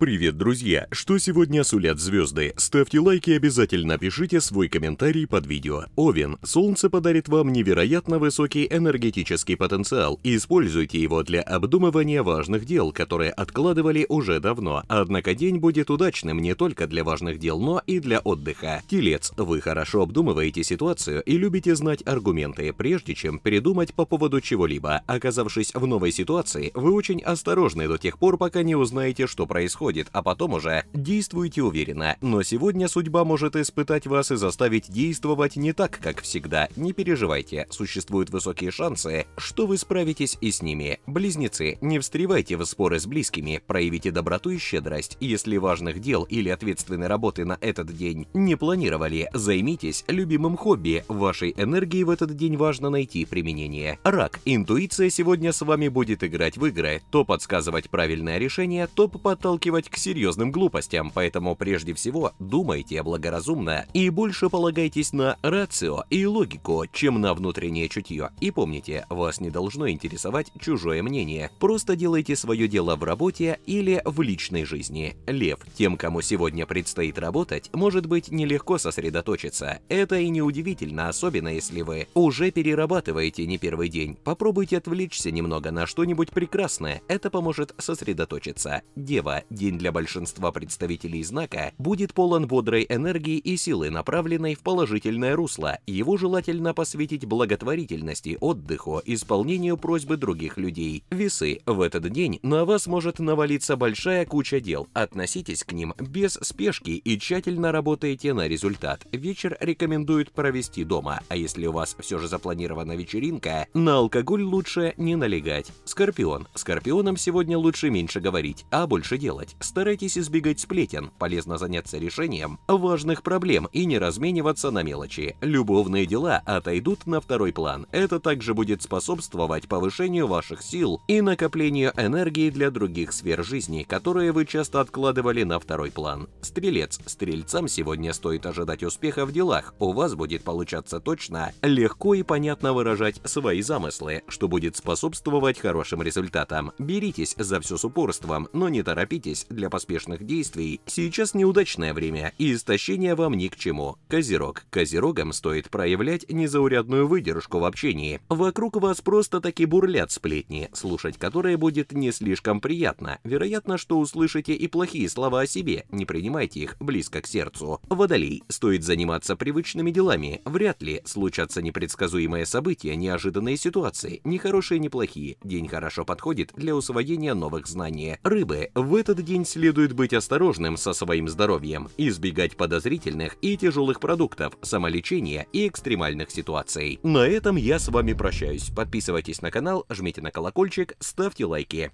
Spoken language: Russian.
Привет, друзья! Что сегодня сулят звезды? Ставьте лайки и обязательно пишите свой комментарий под видео. Овен. Солнце подарит вам невероятно высокий энергетический потенциал и используйте его для обдумывания важных дел, которые откладывали уже давно. Однако день будет удачным не только для важных дел, но и для отдыха. Телец. Вы хорошо обдумываете ситуацию и любите знать аргументы, прежде чем придумать по поводу чего-либо. Оказавшись в новой ситуации, вы очень осторожны до тех пор, пока не узнаете, что происходит происходит, а потом уже действуйте уверенно. Но сегодня судьба может испытать вас и заставить действовать не так, как всегда. Не переживайте, существуют высокие шансы, что вы справитесь и с ними. Близнецы, не встревайте в споры с близкими, проявите доброту и щедрость. Если важных дел или ответственной работы на этот день не планировали, займитесь любимым хобби. Вашей энергии в этот день важно найти применение. Рак, интуиция сегодня с вами будет играть в игры, то подсказывать правильное решение, то подталкивать склонивать к серьезным глупостям, поэтому прежде всего думайте благоразумно и больше полагайтесь на рацио и логику, чем на внутреннее чутье. И помните, вас не должно интересовать чужое мнение. Просто делайте свое дело в работе или в личной жизни. Лев, тем, кому сегодня предстоит работать, может быть нелегко сосредоточиться. Это и неудивительно, особенно если вы уже перерабатываете не первый день. Попробуйте отвлечься немного на что-нибудь прекрасное. Это поможет сосредоточиться. Дева, 10 день для большинства представителей знака будет полон бодрой энергии и силы, направленной в положительное русло. Его желательно посвятить благотворительности, отдыху, исполнению просьбы других людей. Весы. В этот день на вас может навалиться большая куча дел. Относитесь к ним без спешки и тщательно работайте на результат. Вечер рекомендуют провести дома, а если у вас все же запланирована вечеринка, на алкоголь лучше не налегать. Скорпион. Скорпионам сегодня лучше меньше говорить, а больше делать старайтесь избегать сплетен, полезно заняться решением важных проблем и не размениваться на мелочи. Любовные дела отойдут на второй план. Это также будет способствовать повышению ваших сил и накоплению энергии для других сфер жизни, которые вы часто откладывали на второй план. Стрелец. Стрельцам сегодня стоит ожидать успеха в делах. У вас будет получаться точно, легко и понятно выражать свои замыслы, что будет способствовать хорошим результатам. Беритесь за все с упорством, но не торопитесь, для поспешных действий сейчас неудачное время, и истощение вам ни к чему. Козерог. Козерогам стоит проявлять незаурядную выдержку в общении. Вокруг вас просто-таки бурлят сплетни, слушать которые будет не слишком приятно. Вероятно, что услышите и плохие слова о себе, не принимайте их близко к сердцу. Водолей. Стоит заниматься привычными делами. Вряд ли случатся непредсказуемые события, неожиданные ситуации, ни хорошие, ни плохие. День хорошо подходит для усвоения новых знаний. Рыбы. В этот день следует быть осторожным со своим здоровьем, избегать подозрительных и тяжелых продуктов, самолечения и экстремальных ситуаций. На этом я с вами прощаюсь. Подписывайтесь на канал, жмите на колокольчик, ставьте лайки.